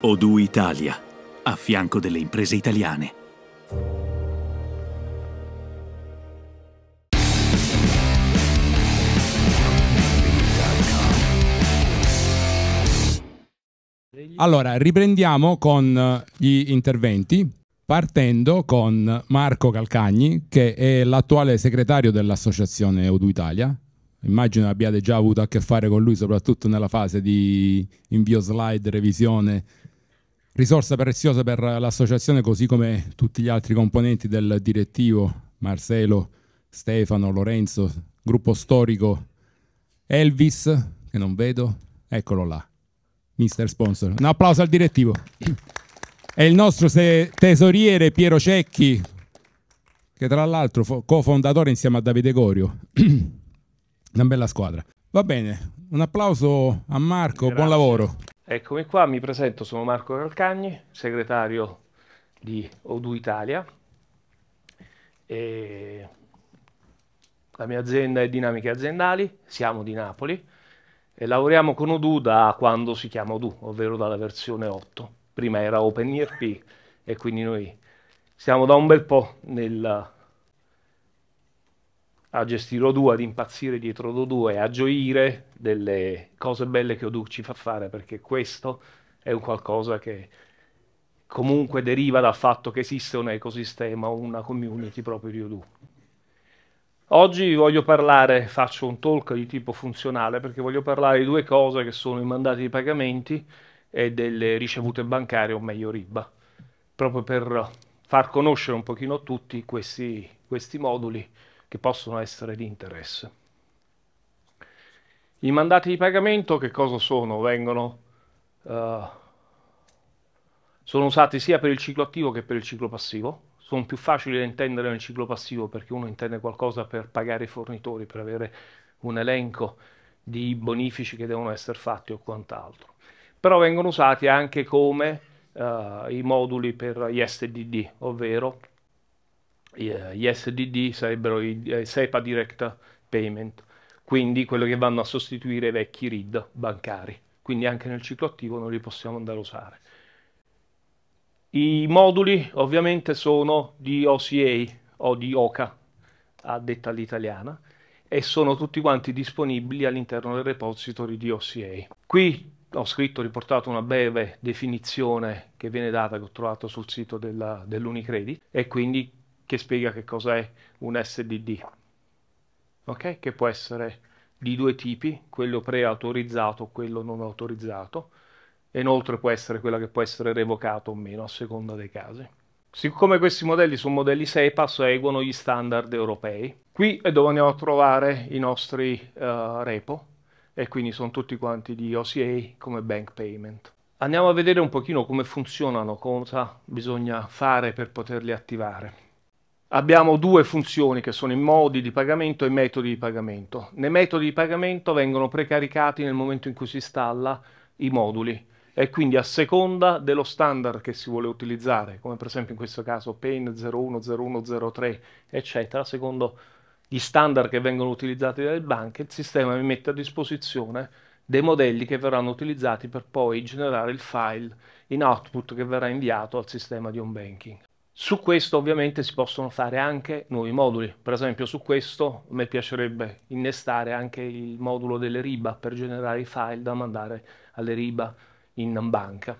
Odu Italia, a fianco delle imprese italiane. Allora, riprendiamo con eh, gli interventi, partendo con Marco Calcagni, che è l'attuale segretario dell'associazione Odu Italia, immagino abbiate già avuto a che fare con lui, soprattutto nella fase di invio slide, revisione risorsa preziosa per l'associazione così come tutti gli altri componenti del direttivo, Marcelo, Stefano, Lorenzo, gruppo storico, Elvis, che non vedo, eccolo là, mister sponsor. Un applauso al direttivo. E il nostro tesoriere Piero Cecchi, che tra l'altro cofondatore insieme a Davide Gorio. Una bella squadra. Va bene, un applauso a Marco, Grazie. buon lavoro. Eccomi qua, mi presento, sono Marco Calcagni, segretario di Odu Italia. E la mia azienda è Dinamiche Aziendali, siamo di Napoli e lavoriamo con Odu da quando si chiama Odu, ovvero dalla versione 8. Prima era OpenIRP e quindi noi siamo da un bel po' nel, a gestire Odoo, ad impazzire dietro Odoo e a gioire delle cose belle che Odoo ci fa fare, perché questo è un qualcosa che comunque deriva dal fatto che esiste un ecosistema, una community proprio di Odoo. Oggi voglio parlare, faccio un talk di tipo funzionale, perché voglio parlare di due cose che sono i mandati di pagamenti e delle ricevute bancarie, o meglio RIBA, proprio per far conoscere un pochino a tutti questi, questi moduli che possono essere di interesse. I mandati di pagamento che cosa sono? Vengono uh, sono usati sia per il ciclo attivo che per il ciclo passivo. Sono più facili da intendere nel ciclo passivo perché uno intende qualcosa per pagare i fornitori, per avere un elenco di bonifici che devono essere fatti o quant'altro. Però vengono usati anche come uh, i moduli per gli SDD, ovvero gli SDD sarebbero i eh, SEPA Direct Payment, quindi quello che vanno a sostituire i vecchi RID bancari, quindi anche nel ciclo attivo non li possiamo andare a usare. I moduli ovviamente sono di OCA o di OCA, a detta all'italiana, e sono tutti quanti disponibili all'interno del repository di OCA. Qui ho scritto, riportato una breve definizione che viene data, che ho trovato sul sito dell'Unicredit dell e quindi che spiega che cos'è un SDD, okay? che può essere di due tipi, quello preautorizzato e quello non autorizzato, e inoltre può essere quella che può essere revocato o meno a seconda dei casi. Siccome questi modelli sono modelli SEPA, seguono gli standard europei. Qui è dove andiamo a trovare i nostri uh, repo, e quindi sono tutti quanti di OCA come bank payment. Andiamo a vedere un pochino come funzionano, cosa bisogna fare per poterli attivare abbiamo due funzioni che sono i modi di pagamento e i metodi di pagamento. Nei metodi di pagamento vengono precaricati nel momento in cui si installa i moduli e quindi a seconda dello standard che si vuole utilizzare, come per esempio in questo caso PAIN 010103, eccetera, secondo gli standard che vengono utilizzati dalle banche, il sistema mi mette a disposizione dei modelli che verranno utilizzati per poi generare il file in output che verrà inviato al sistema di home banking. Su questo ovviamente si possono fare anche nuovi moduli, per esempio su questo mi piacerebbe innestare anche il modulo delle riba per generare i file da mandare alle riba in banca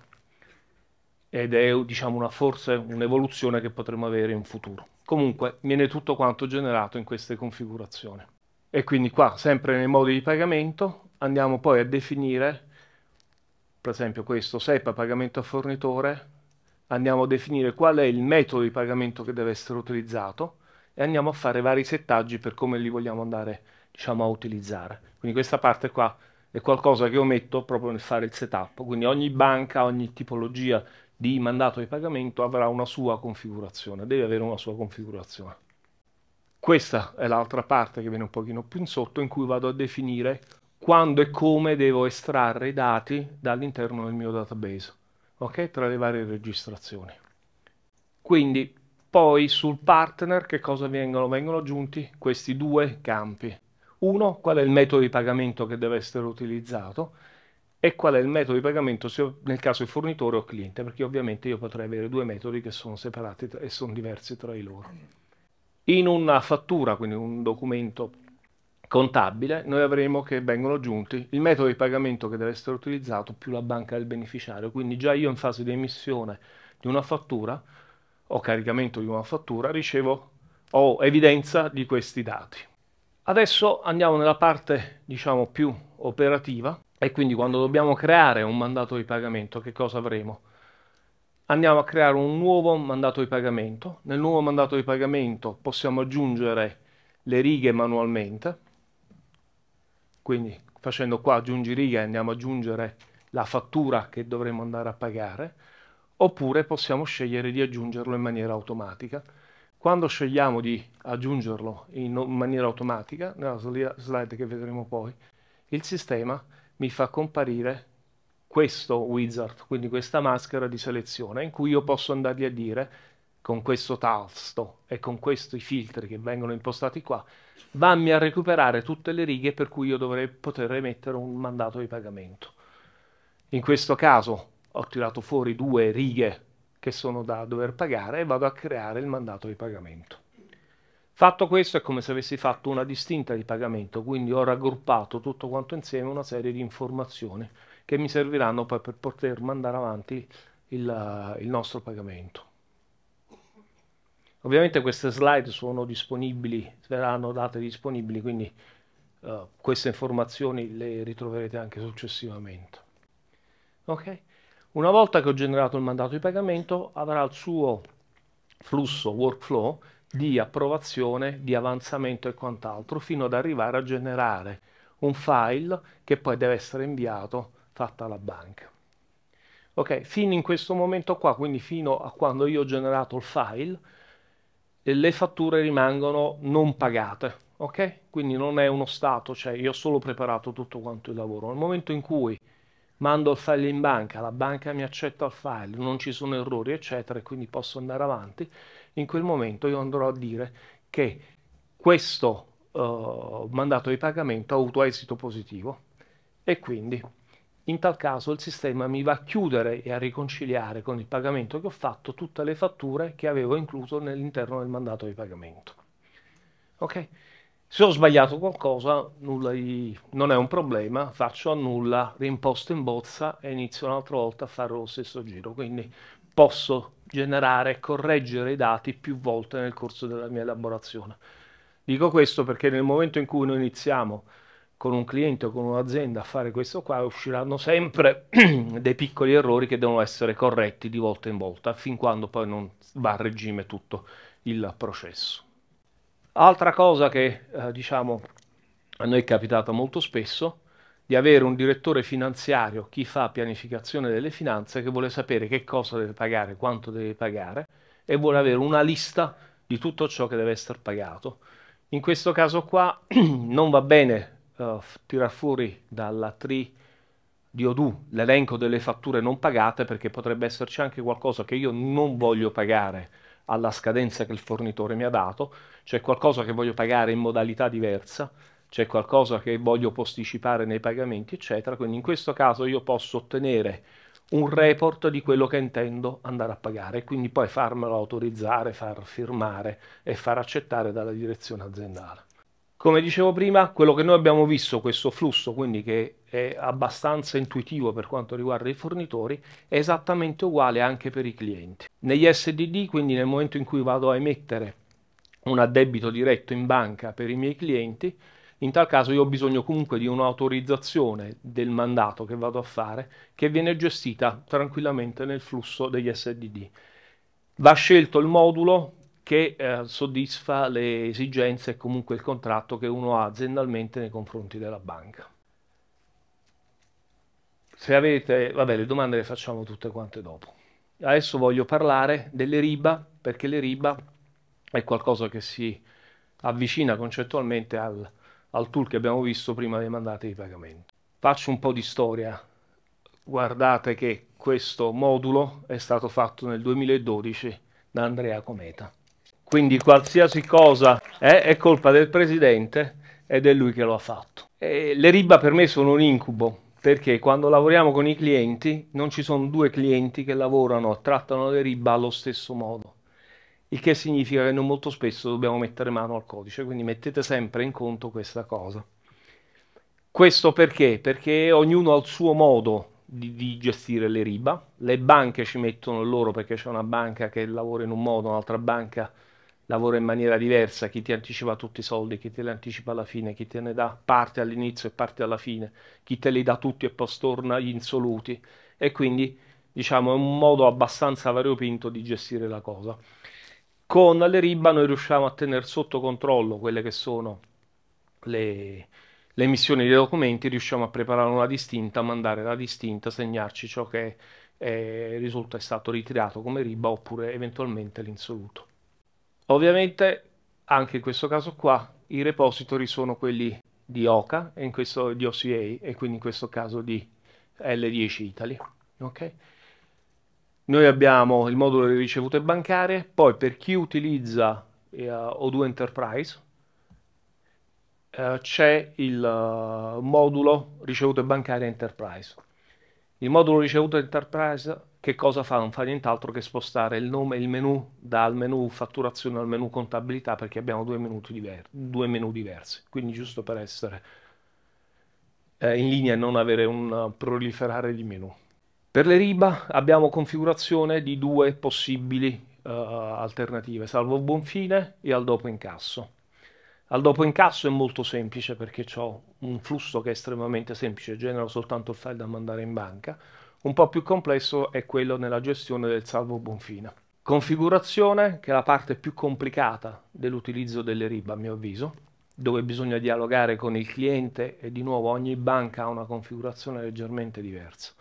ed è diciamo una forse un'evoluzione che potremo avere in futuro. Comunque viene tutto quanto generato in queste configurazioni e quindi qua sempre nei modi di pagamento andiamo poi a definire per esempio questo SEPA pagamento a fornitore andiamo a definire qual è il metodo di pagamento che deve essere utilizzato e andiamo a fare vari settaggi per come li vogliamo andare diciamo, a utilizzare. Quindi questa parte qua è qualcosa che io metto proprio nel fare il setup, quindi ogni banca, ogni tipologia di mandato di pagamento avrà una sua configurazione, deve avere una sua configurazione. Questa è l'altra parte che viene un pochino più in sotto in cui vado a definire quando e come devo estrarre i dati dall'interno del mio database ok? Tra le varie registrazioni. Quindi poi sul partner che cosa vengono? Vengono aggiunti questi due campi. Uno, qual è il metodo di pagamento che deve essere utilizzato e qual è il metodo di pagamento nel caso il fornitore o cliente, perché ovviamente io potrei avere due metodi che sono separati e sono diversi tra di loro. In una fattura, quindi un documento contabile, noi avremo che vengono aggiunti il metodo di pagamento che deve essere utilizzato più la banca del beneficiario, quindi già io in fase di emissione di una fattura o caricamento di una fattura ricevo ho evidenza di questi dati. Adesso andiamo nella parte diciamo più operativa e quindi quando dobbiamo creare un mandato di pagamento che cosa avremo? Andiamo a creare un nuovo mandato di pagamento. Nel nuovo mandato di pagamento possiamo aggiungere le righe manualmente quindi facendo qua aggiungi riga e andiamo ad aggiungere la fattura che dovremo andare a pagare, oppure possiamo scegliere di aggiungerlo in maniera automatica. Quando scegliamo di aggiungerlo in maniera automatica, nella slide che vedremo poi, il sistema mi fa comparire questo wizard, quindi questa maschera di selezione, in cui io posso andargli a dire con questo tasto e con questi filtri che vengono impostati qua, vammi a recuperare tutte le righe per cui io dovrei poter emettere un mandato di pagamento. In questo caso ho tirato fuori due righe che sono da dover pagare e vado a creare il mandato di pagamento. Fatto questo è come se avessi fatto una distinta di pagamento, quindi ho raggruppato tutto quanto insieme una serie di informazioni che mi serviranno poi per poter mandare avanti il, il nostro pagamento. Ovviamente queste slide sono disponibili, verranno date disponibili, quindi uh, queste informazioni le ritroverete anche successivamente. Okay? Una volta che ho generato il mandato di pagamento avrà il suo flusso workflow di approvazione, di avanzamento e quant'altro fino ad arrivare a generare un file che poi deve essere inviato fatta alla banca. Ok, fino in questo momento qua, quindi fino a quando io ho generato il file, le fatture rimangono non pagate. Ok? Quindi non è uno stato, cioè io ho solo preparato tutto quanto il lavoro. Nel momento in cui mando il file in banca, la banca mi accetta il file, non ci sono errori, eccetera, e quindi posso andare avanti, in quel momento io andrò a dire che questo uh, mandato di pagamento ha avuto esito positivo e quindi in tal caso il sistema mi va a chiudere e a riconciliare con il pagamento che ho fatto tutte le fatture che avevo incluso nell'interno del mandato di pagamento. Ok? Se ho sbagliato qualcosa, di, non è un problema, faccio annulla, rimposto in bozza e inizio un'altra volta a fare lo stesso giro. Quindi posso generare e correggere i dati più volte nel corso della mia elaborazione. Dico questo perché nel momento in cui noi iniziamo con un cliente o con un'azienda a fare questo qua, usciranno sempre dei piccoli errori che devono essere corretti di volta in volta, fin quando poi non va a regime tutto il processo. Altra cosa che eh, diciamo a noi è capitata molto spesso di avere un direttore finanziario, chi fa pianificazione delle finanze, che vuole sapere che cosa deve pagare, quanto deve pagare e vuole avere una lista di tutto ciò che deve essere pagato. In questo caso qua non va bene uh, eh, tirar fuori dalla tri di Odu l'elenco delle fatture non pagate perché potrebbe esserci anche qualcosa che io non voglio pagare alla scadenza che il fornitore mi ha dato, c'è qualcosa che voglio pagare in modalità diversa, c'è qualcosa che voglio posticipare nei pagamenti, eccetera. Quindi in questo caso io posso ottenere un report di quello che intendo andare a pagare e quindi poi farmelo autorizzare, far firmare e far accettare dalla direzione aziendale. Come dicevo prima, quello che noi abbiamo visto, questo flusso, quindi che è abbastanza intuitivo per quanto riguarda i fornitori, è esattamente uguale anche per i clienti. Negli SDD, quindi nel momento in cui vado a emettere un addebito diretto in banca per i miei clienti, in tal caso io ho bisogno comunque di un'autorizzazione del mandato che vado a fare, che viene gestita tranquillamente nel flusso degli SDD. Va scelto il modulo che eh, soddisfa le esigenze e comunque il contratto che uno ha aziendalmente nei confronti della banca. Se avete, vabbè, le domande le facciamo tutte quante dopo. Adesso voglio parlare delle riba, perché le riba è qualcosa che si avvicina concettualmente al, al tool che abbiamo visto prima dei mandati di pagamento. Faccio un po' di storia. Guardate che questo modulo è stato fatto nel 2012 da Andrea Cometa. Quindi qualsiasi cosa è, è colpa del presidente ed è lui che lo ha fatto. E le RIBA per me sono un incubo perché quando lavoriamo con i clienti non ci sono due clienti che lavorano, trattano le RIBA allo stesso modo il che significa che non molto spesso dobbiamo mettere mano al codice, quindi mettete sempre in conto questa cosa. Questo perché? Perché ognuno ha il suo modo di, di gestire le riba, le banche ci mettono il loro perché c'è una banca che lavora in un modo, un'altra banca lavora in maniera diversa, chi ti anticipa tutti i soldi, chi te li anticipa alla fine, chi te ne dà parte all'inizio e parte alla fine, chi te li dà tutti e poi storna gli insoluti e quindi diciamo è un modo abbastanza variopinto di gestire la cosa. Con le RIBA noi riusciamo a tenere sotto controllo quelle che sono le, le emissioni dei documenti, riusciamo a preparare una distinta, mandare la distinta, segnarci ciò che è, risulta è stato ritirato come riba oppure eventualmente l'insoluto. Ovviamente anche in questo caso qua i repository sono quelli di OCA e in questo di OCA e quindi in questo caso di L10 Italy. Okay? Noi abbiamo il modulo di ricevute bancarie, poi per chi utilizza eh, O2 Enterprise eh, c'è il eh, modulo ricevute bancarie Enterprise. Il modulo ricevute Enterprise che cosa fa? Non fa nient'altro che spostare il nome e il menu dal menu fatturazione al menu contabilità perché abbiamo due, diver- due menu diversi. Quindi giusto per essere eh, in linea e non avere un proliferare di menu. Per le riba abbiamo configurazione di due possibili eh, alternative, salvo buon fine e al dopo incasso. Al dopo incasso è molto semplice perché ho un flusso che è estremamente semplice, genero soltanto il file da mandare in banca un po' più complesso è quello nella gestione del salvo buon fine. Configurazione, che è la parte più complicata dell'utilizzo delle RIB a mio avviso, dove bisogna dialogare con il cliente e di nuovo ogni banca ha una configurazione leggermente diversa.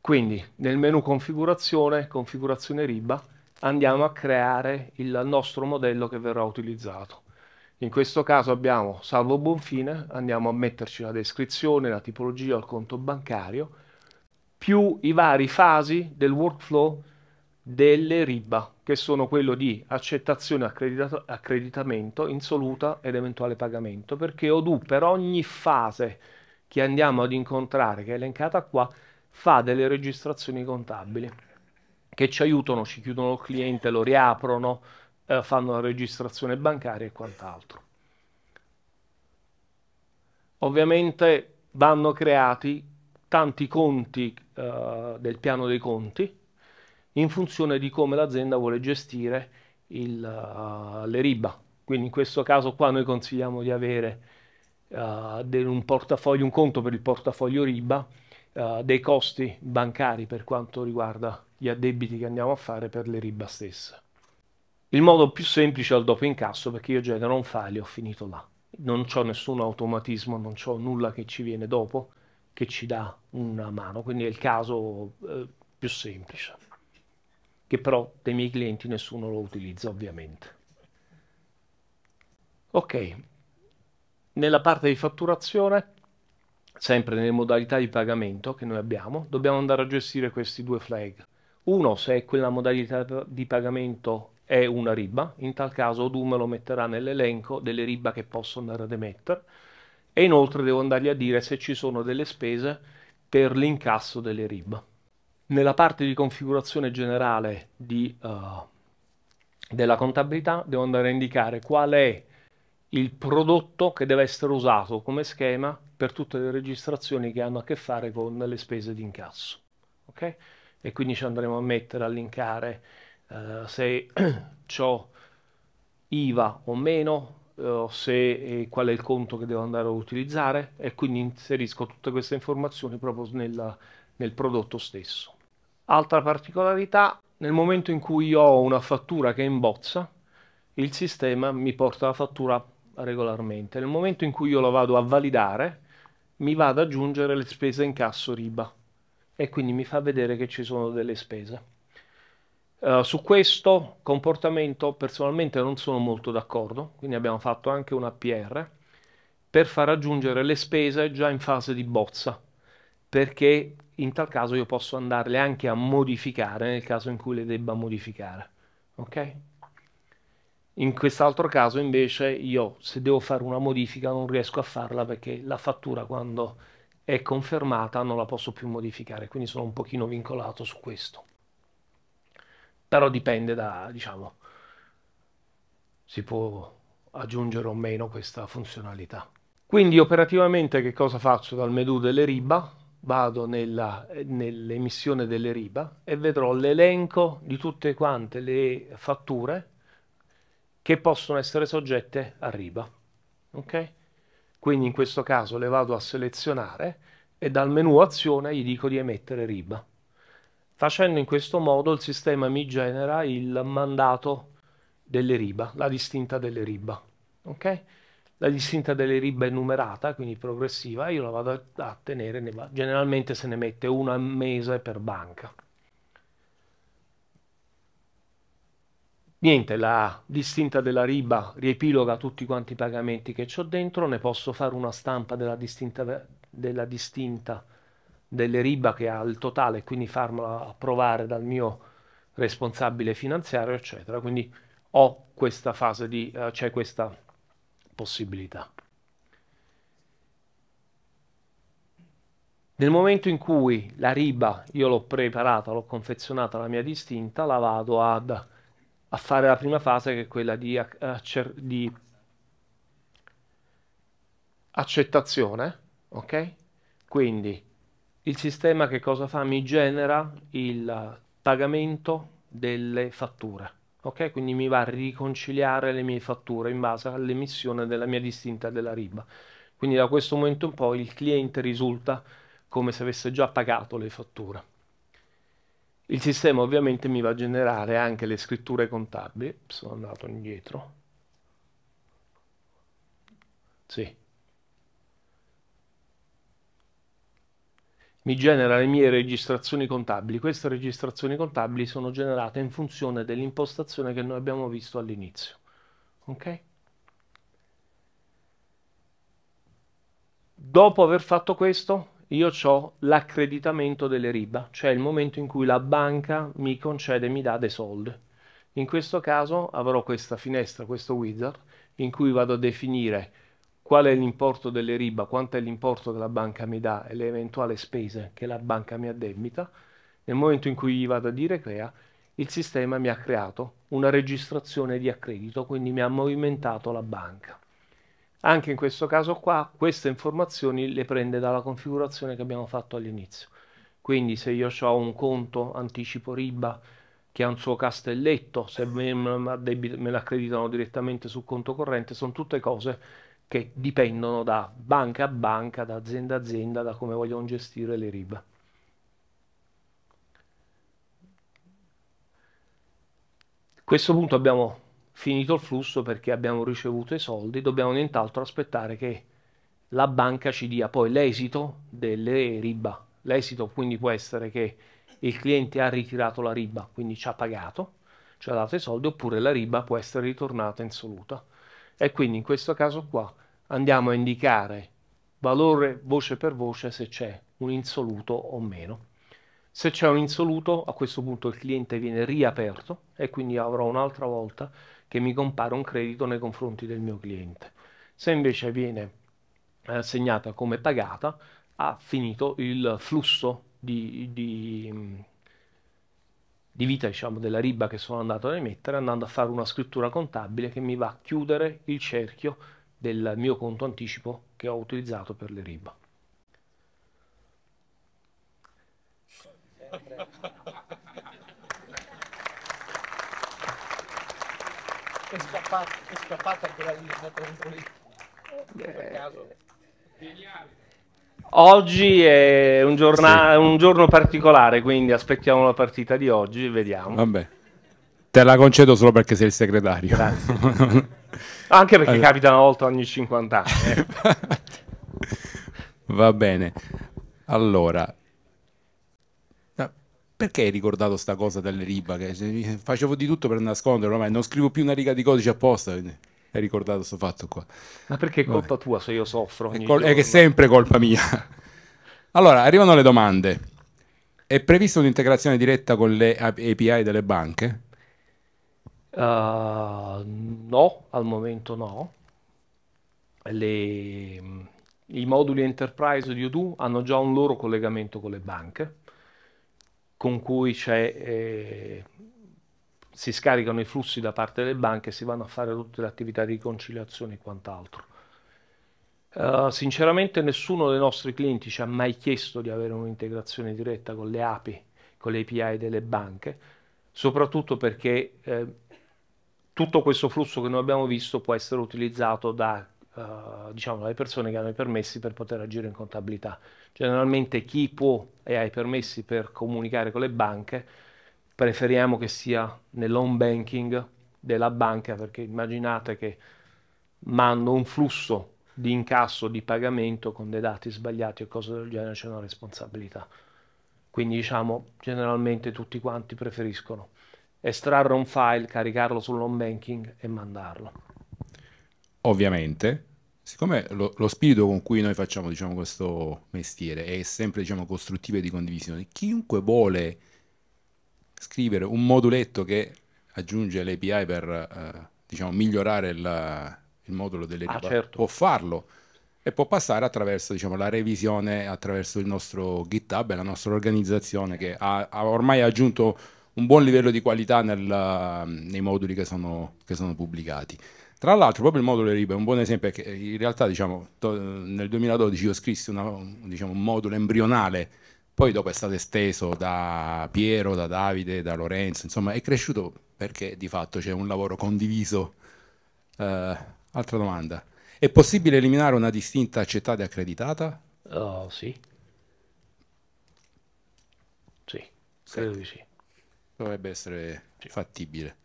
Quindi nel menu configurazione, configurazione RIBA, andiamo a creare il nostro modello che verrà utilizzato. In questo caso abbiamo salvo buon fine, andiamo a metterci la descrizione, la tipologia, il conto bancario più i vari fasi del workflow delle RIBA, che sono quello di accettazione, accreditamento, insoluta ed eventuale pagamento, perché Odoo per ogni fase che andiamo ad incontrare, che è elencata qua, fa delle registrazioni contabili che ci aiutano, ci chiudono il cliente, lo riaprono, eh, fanno la registrazione bancaria e quant'altro. Ovviamente vanno creati tanti conti eh, del piano dei conti in funzione di come l'azienda vuole gestire il, uh, le riba. Quindi in questo caso qua noi consigliamo di avere uh, un, un, conto per il portafoglio riba, uh, dei costi bancari per quanto riguarda gli addebiti che andiamo a fare per le riba stesse. Il modo più semplice è il dopo incasso perché io genero un file e ho finito là. Non ho nessun automatismo, non ho nulla che ci viene dopo che ci dà una mano, quindi è il caso eh, più semplice, che però dei miei clienti nessuno lo utilizza ovviamente. Ok, nella parte di fatturazione, sempre nelle modalità di pagamento che noi abbiamo, dobbiamo andare a gestire questi due flag. Uno, se quella modalità di pagamento è una riba, in tal caso Odoo lo metterà nell'elenco delle riba che posso andare ad emettere, e inoltre devo andargli a dire se ci sono delle spese per l'incasso delle RIB. Nella parte di configurazione generale di, uh, della contabilità devo andare a indicare qual è il prodotto che deve essere usato come schema per tutte le registrazioni che hanno a che fare con le spese di incasso. Okay? E quindi ci andremo a mettere, a linkare uh, se ho IVA o meno, eh, se e qual è il conto che devo andare a utilizzare e quindi inserisco tutte queste informazioni proprio nel, nel prodotto stesso. Altra particolarità, nel momento in cui io ho una fattura che è in bozza, il sistema mi porta la fattura regolarmente. Nel momento in cui io la vado a validare, mi va ad aggiungere le spese in casso riba e quindi mi fa vedere che ci sono delle spese. Eh, su questo comportamento personalmente non sono molto d'accordo, quindi abbiamo fatto anche una PR per far aggiungere le spese già in fase di bozza, perché in tal caso io posso andarle anche a modificare nel caso in cui le debba modificare. Okay? In quest'altro caso invece io se devo fare una modifica non riesco a farla perché la fattura quando è confermata non la posso più modificare, quindi sono un pochino vincolato su questo però dipende da, diciamo, si può aggiungere o meno questa funzionalità. Quindi operativamente che cosa faccio dal menu delle riba? Vado nell'emissione delle riba e vedrò l'elenco di tutte quante le fatture che possono essere soggette a riba. Okay? Quindi in questo caso le vado a selezionare e dal menu azione gli dico di emettere riba. Facendo in questo modo il sistema mi genera il mandato delle riba, la distinta delle riba. Okay? La distinta delle riba è numerata, quindi progressiva, io la vado a tenere, va. generalmente se ne mette una al mese per banca. Niente, la distinta della riba riepiloga tutti quanti i pagamenti che ho dentro, ne posso fare una stampa della distinta, della distinta delle riba che ha il totale e quindi farmela approvare dal mio responsabile finanziario, eccetera. Quindi ho questa fase di, eh, c'è questa possibilità. Nel momento in cui la riba io l'ho preparata, l'ho confezionata la mia distinta, la vado ad, a fare la prima fase che è quella di, accer- eh, di accettazione, ok? Quindi il sistema che cosa fa? Mi genera il pagamento delle fatture. Ok, quindi mi va a riconciliare le mie fatture in base all'emissione della mia distinta della riba. Quindi da questo momento in poi il cliente risulta come se avesse già pagato le fatture. Il sistema ovviamente mi va a generare anche le scritture contabili. Sono andato indietro. Sì, mi genera le mie registrazioni contabili. Queste registrazioni contabili sono generate in funzione dell'impostazione che noi abbiamo visto all'inizio. Ok? Dopo aver fatto questo, io ho l'accreditamento delle riba, cioè il momento in cui la banca mi concede, mi dà dei soldi. In questo caso avrò questa finestra, questo wizard, in cui vado a definire qual è l'importo delle riba, quanto è l'importo che la banca mi dà e le eventuali spese che la banca mi addebita, nel momento in cui gli vado a dire crea, il sistema mi ha creato una registrazione di accredito, quindi mi ha movimentato la banca. Anche in questo caso qua queste informazioni le prende dalla configurazione che abbiamo fatto all'inizio. Quindi se io ho un conto anticipo RIBA che ha un suo castelletto, se me, me l'accreditano direttamente sul conto corrente, sono tutte cose che dipendono da banca a banca, da azienda a azienda, da come vogliono gestire le RIB. A questo punto abbiamo finito il flusso perché abbiamo ricevuto i soldi, dobbiamo nient'altro aspettare che la banca ci dia poi l'esito delle RIBA. L'esito quindi può essere che il cliente ha ritirato la RIBA, quindi ci ha pagato, ci ha dato i soldi, oppure la RIBA può essere ritornata in soluta. E quindi in questo caso qua andiamo a indicare valore voce per voce se c'è un insoluto o meno. Se c'è un insoluto, a questo punto il cliente viene riaperto e quindi avrò un'altra volta che mi compare un credito nei confronti del mio cliente. Se invece viene assegnata eh, come pagata, ha finito il flusso di, di di vita diciamo, della riba che sono andato a emettere andando a fare una scrittura contabile che mi va a chiudere il cerchio del mio conto anticipo che ho utilizzato per le riba. È scappato è scappata quella lì contro lì. Per caso. Geniale. Oggi è un, giorna- sì. un giorno particolare, quindi aspettiamo la partita di oggi e vediamo. Vabbè. Te la concedo solo perché sei il segretario. Anche perché allora. capita una volta ogni 50 anni. Eh. Va bene. Allora, perché hai ricordato sta cosa delle riba? Che facevo di tutto per nasconderlo, ma non scrivo più una riga di codice apposta. Quindi hai ricordato questo fatto qua. Ma perché è colpa Vabbè. tua se io soffro? È, col- è, che è sempre colpa mia. allora, arrivano le domande. È prevista un'integrazione diretta con le API delle banche? Uh, no, al momento no. Le, mm, I moduli Enterprise di Odoo hanno già un loro collegamento con le banche, con cui c'è eh, si scaricano i flussi da parte delle banche e si vanno a fare tutte le attività di conciliazione e quant'altro. Uh, sinceramente nessuno dei nostri clienti ci ha mai chiesto di avere un'integrazione diretta con le API, con le API delle banche, soprattutto perché eh, tutto questo flusso che noi abbiamo visto può essere utilizzato da, uh, diciamo, dalle persone che hanno i permessi per poter agire in contabilità. Generalmente chi può e ha i permessi per comunicare con le banche preferiamo che sia nell'home banking della banca perché immaginate che mando un flusso di incasso di pagamento con dei dati sbagliati o cose del genere c'è una responsabilità quindi diciamo generalmente tutti quanti preferiscono estrarre un file, caricarlo sull'home banking e mandarlo. Ovviamente, siccome lo, lo spirito con cui noi facciamo diciamo, questo mestiere è sempre diciamo, costruttivo e di condivisione, chiunque vuole scrivere un moduletto che aggiunge l'API per eh, diciamo, migliorare il, il modulo delle ah, certo. può farlo e può passare attraverso diciamo, la revisione attraverso il nostro GitHub e la nostra organizzazione che ha, ha ormai aggiunto un buon livello di qualità nel, nei moduli che sono, che sono, pubblicati. Tra l'altro proprio il modulo RIB è un buon esempio perché eh, in realtà diciamo, nel 2012 io scrissi una, diciamo, un modulo embrionale poi dopo è stato esteso da Piero, da Davide, da Lorenzo, insomma è cresciuto perché di fatto c'è un lavoro condiviso. Uh, altra domanda, è possibile eliminare una distinta accettata e accreditata? Oh, sì. Sì, credo sì. di sì. Dovrebbe essere sì. fattibile.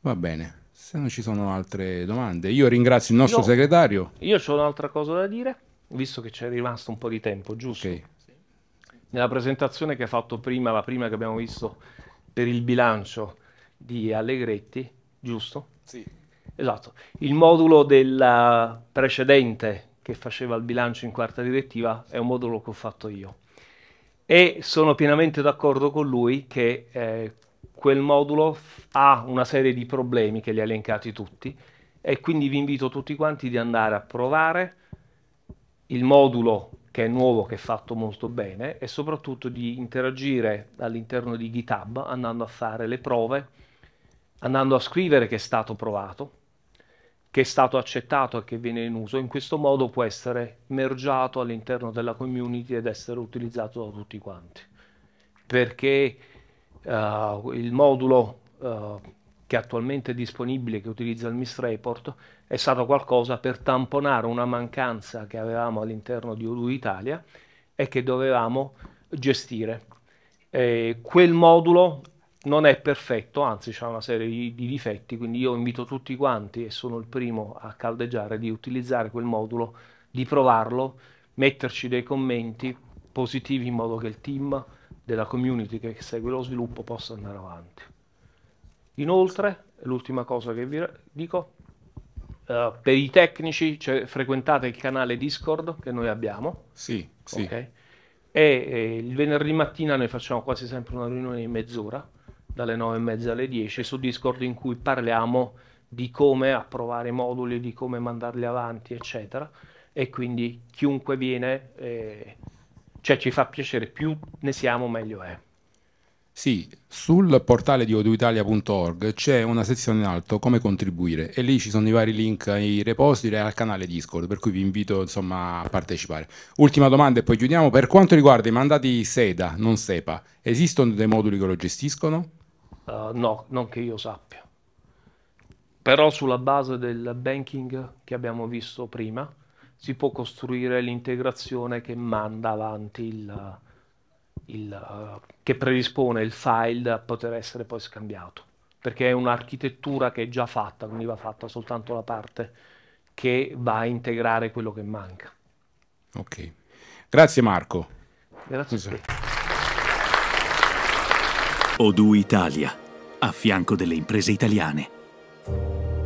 Va bene, se non ci sono altre domande, io ringrazio il nostro io, segretario. Io ho un'altra cosa da dire visto che c'è rimasto un po' di tempo, giusto? Okay. Nella presentazione che ha fatto prima, la prima che abbiamo visto per il bilancio di Allegretti, giusto? Sì. Esatto. Il modulo del precedente che faceva il bilancio in quarta direttiva è un modulo che ho fatto io. E sono pienamente d'accordo con lui che eh, quel modulo ha una serie di problemi che li ha elencati tutti e quindi vi invito tutti quanti di andare a provare il modulo che è nuovo, che è fatto molto bene, e soprattutto di interagire all'interno di GitHub andando a fare le prove, andando a scrivere che è stato provato, che è stato accettato e che viene in uso. In questo modo può essere mergiato all'interno della community ed essere utilizzato da tutti quanti. Perché uh, il modulo uh, che attualmente è disponibile, che utilizza il MIS Report, è stato qualcosa per tamponare una mancanza che avevamo all'interno di Odoo Italia e che dovevamo gestire. Eh, quel modulo non è perfetto, anzi c'è una serie di, di, difetti, quindi io invito tutti quanti, e sono il primo a caldeggiare, di utilizzare quel modulo, di provarlo, metterci dei commenti positivi in modo che il team della community che segue lo sviluppo possa andare avanti. Inoltre, l'ultima cosa che vi dico, uh, per i tecnici cioè, frequentate il canale Discord che noi abbiamo. Sì, sì. Okay? E, e eh, il venerdì mattina noi facciamo quasi sempre una riunione di mezz'ora, dalle 9 e mezza alle 10, su Discord in cui parliamo di come approvare i moduli, di come mandarli avanti, eccetera. E quindi chiunque viene, eh, cioè ci fa piacere, più ne siamo meglio è. Sì, sul portale di odoitalia.org c'è una sezione in alto come contribuire e lì ci sono i vari link ai repository e al canale Discord, per cui vi invito insomma a partecipare. Ultima domanda e poi chiudiamo, per quanto riguarda i mandati SEDA, non SEPA, esistono dei moduli che lo gestiscono? Uh, no, non che io sappia. Però sulla base del banking che abbiamo visto prima si può costruire l'integrazione che manda avanti il il, uh, che predispone il file da poter essere poi scambiato, perché è un'architettura che è già fatta, quindi va fatta soltanto la parte che va a integrare quello che manca. Ok, grazie Marco. Grazie. Sì. Odoo Italia, a fianco delle imprese italiane.